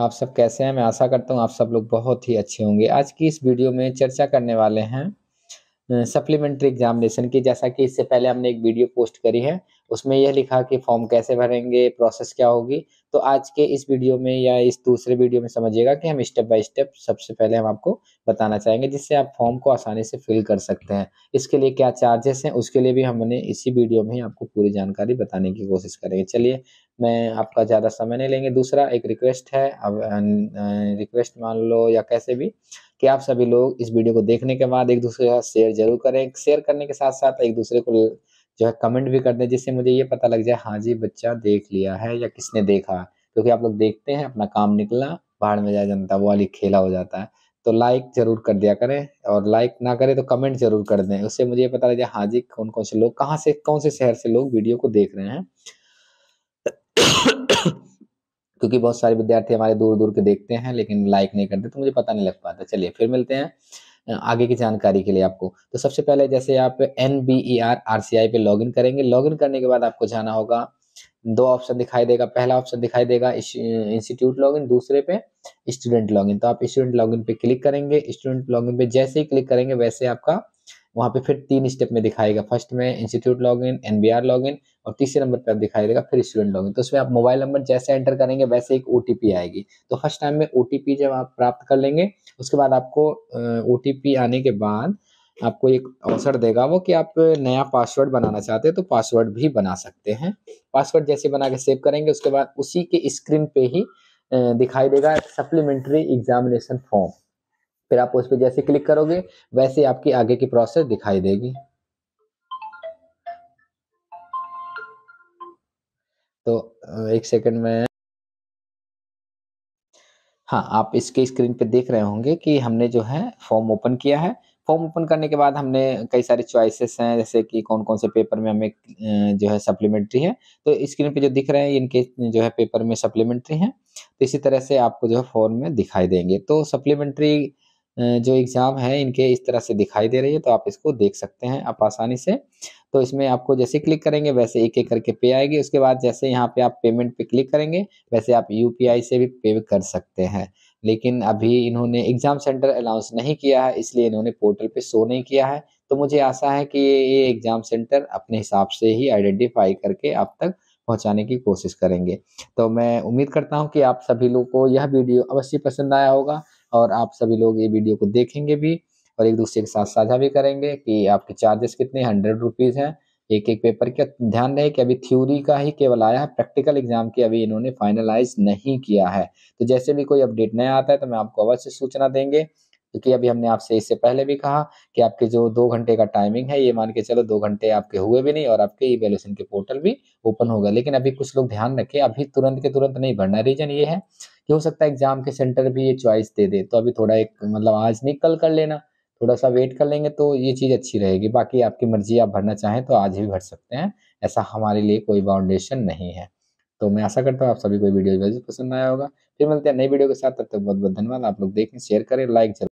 आप सब कैसे हैं मैं आशा करता हूँ आप सब लोग बहुत ही अच्छे होंगे आज की इस वीडियो में चर्चा करने वाले हैं सप्लीमेंट्री एग्जामिनेशन की जैसा कि इससे पहले हमने एक वीडियो पोस्ट करी है उसमें यह लिखा कि फॉर्म कैसे भरेंगे प्रोसेस क्या होगी तो आज के इस वीडियो में या इस दूसरे वीडियो में समझिएगा कि हम स्टेप बाय स्टेप सबसे पहले हम आपको बताना चाहेंगे जिससे आप फॉर्म को आसानी से फिल कर सकते हैं इसके लिए क्या चार्जेस हैं उसके लिए भी हमने इसी वीडियो में आपको पूरी जानकारी बताने की कोशिश करेंगे चलिए मैं आपका ज़्यादा समय नहीं लेंगे दूसरा एक रिक्वेस्ट है अब रिक्वेस्ट मान लो या कैसे भी कि आप सभी लोग इस वीडियो को देखने के बाद एक दूसरे के साथ शेयर जरूर करें शेयर करने के साथ साथ एक दूसरे को जो है कमेंट भी कर दें जिससे मुझे ये पता लग जाए हाँ जी बच्चा देख लिया है या किसने देखा क्योंकि आप लोग देखते हैं अपना काम निकला बाहर में जाए जनता वो वाली खेला हो जाता है तो लाइक जरूर कर दिया करें और लाइक ना करें तो कमेंट जरूर कर दें उससे मुझे ये पता लग जाए हाँ जी कौन कौन से लोग कहाँ से कौन से शहर से लोग वीडियो को देख रहे हैं क्योंकि बहुत सारे विद्यार्थी हमारे दूर दूर के देखते हैं लेकिन लाइक नहीं करते तो मुझे पता नहीं लग पाता चलिए फिर मिलते हैं आगे की जानकारी के लिए आपको तो सबसे पहले जैसे आप N B E R R C I पे लॉग इन करेंगे लॉग इन करने के बाद आपको जाना होगा दो ऑप्शन दिखाई देगा पहला ऑप्शन दिखाई देगा इंस्टीट्यूट लॉग इन दूसरे पे स्टूडेंट लॉग इन तो आप स्टूडेंट लॉगिन पे क्लिक करेंगे स्टूडेंट लॉगिन पे जैसे ही क्लिक करेंगे वैसे आपका वहाँ पे फिर तीन स्टेप में दिखाएगा फर्स्ट में institute login N B R login और तीसरे नंबर पे आप दिखाई देगा फिर स्टूडेंट लॉगिन तो उसमें आप मोबाइल नंबर जैसे एंटर करेंगे वैसे एक ओ आएगी तो फर्स्ट टाइम में ओ जब आप प्राप्त कर लेंगे उसके बाद आपको ओ आने के बाद आपको एक अवसर देगा वो कि आप नया पासवर्ड बनाना चाहते हैं तो पासवर्ड भी बना सकते हैं पासवर्ड जैसे बना के सेव करेंगे उसके बाद उसी के स्क्रीन पे ही दिखाई देगा सप्लीमेंट्री एग्जामिनेशन फॉर्म फिर आप उस पर जैसे क्लिक करोगे वैसे आपकी आगे की प्रोसेस दिखाई देगी तो एक सेकंड में हाँ आप इसके स्क्रीन पे देख रहे होंगे कि हमने जो है फॉर्म ओपन किया है फॉर्म ओपन करने के बाद हमने कई सारे चॉइसेस हैं जैसे कि कौन कौन से पेपर में हमें जो है सप्लीमेंट्री है तो स्क्रीन पे जो दिख रहे हैं इनके जो है पेपर में सप्लीमेंट्री है तो इसी तरह से आपको जो है फॉर्म में दिखाई देंगे तो सप्लीमेंट्री जो एग्ज़ाम है इनके इस तरह से दिखाई दे रही है तो आप इसको देख सकते हैं आप आसानी से तो इसमें आपको जैसे क्लिक करेंगे वैसे एक एक करके पे आएगी उसके बाद जैसे यहाँ पे आप पेमेंट पे क्लिक करेंगे वैसे आप यू से भी पे कर सकते हैं लेकिन अभी इन्होंने एग्ज़ाम सेंटर अनाउंस नहीं किया है इसलिए इन्होंने पोर्टल पे शो नहीं किया है तो मुझे आशा है कि ये एग्ज़ाम सेंटर अपने हिसाब से ही आइडेंटिफाई करके आप तक पहुंचाने की कोशिश करेंगे तो मैं उम्मीद करता हूं कि आप सभी लोगों को यह वीडियो अवश्य पसंद आया होगा और आप सभी लोग ये वीडियो को देखेंगे भी और एक दूसरे के साथ साझा भी करेंगे कि आपके चार्जेस कितने हंड्रेड रुपीज़ हैं एक एक पेपर का ध्यान रहे कि अभी थ्योरी का ही केवल आया है प्रैक्टिकल एग्जाम की अभी इन्होंने फाइनलाइज नहीं किया है तो जैसे भी कोई अपडेट नया आता है तो मैं आपको अवश्य सूचना देंगे क्योंकि अभी हमने आपसे इससे पहले भी कहा कि आपके जो दो घंटे का टाइमिंग है ये मान के चलो दो घंटे आपके हुए भी नहीं और आपके इवेल्यूशन के पोर्टल भी ओपन होगा लेकिन अभी कुछ लोग ध्यान रखें अभी तुरंत के तुरंत नहीं भरना रीजन ये है कि हो सकता है एग्जाम के सेंटर भी ये चॉइस दे दे तो अभी थोड़ा एक मतलब आज नहीं कल कर लेना थोड़ा सा वेट कर लेंगे तो ये चीज़ अच्छी रहेगी बाकी आपकी मर्जी आप भरना चाहें तो आज भी भर सकते हैं ऐसा हमारे लिए कोई बाउंडेशन नहीं है तो मैं आशा करता हूँ आप सभी को वीडियो पसंद आया होगा फिर मिलते हैं नई वीडियो के साथ तब तक बहुत बहुत धन्यवाद आप लोग देखें शेयर करें लाइक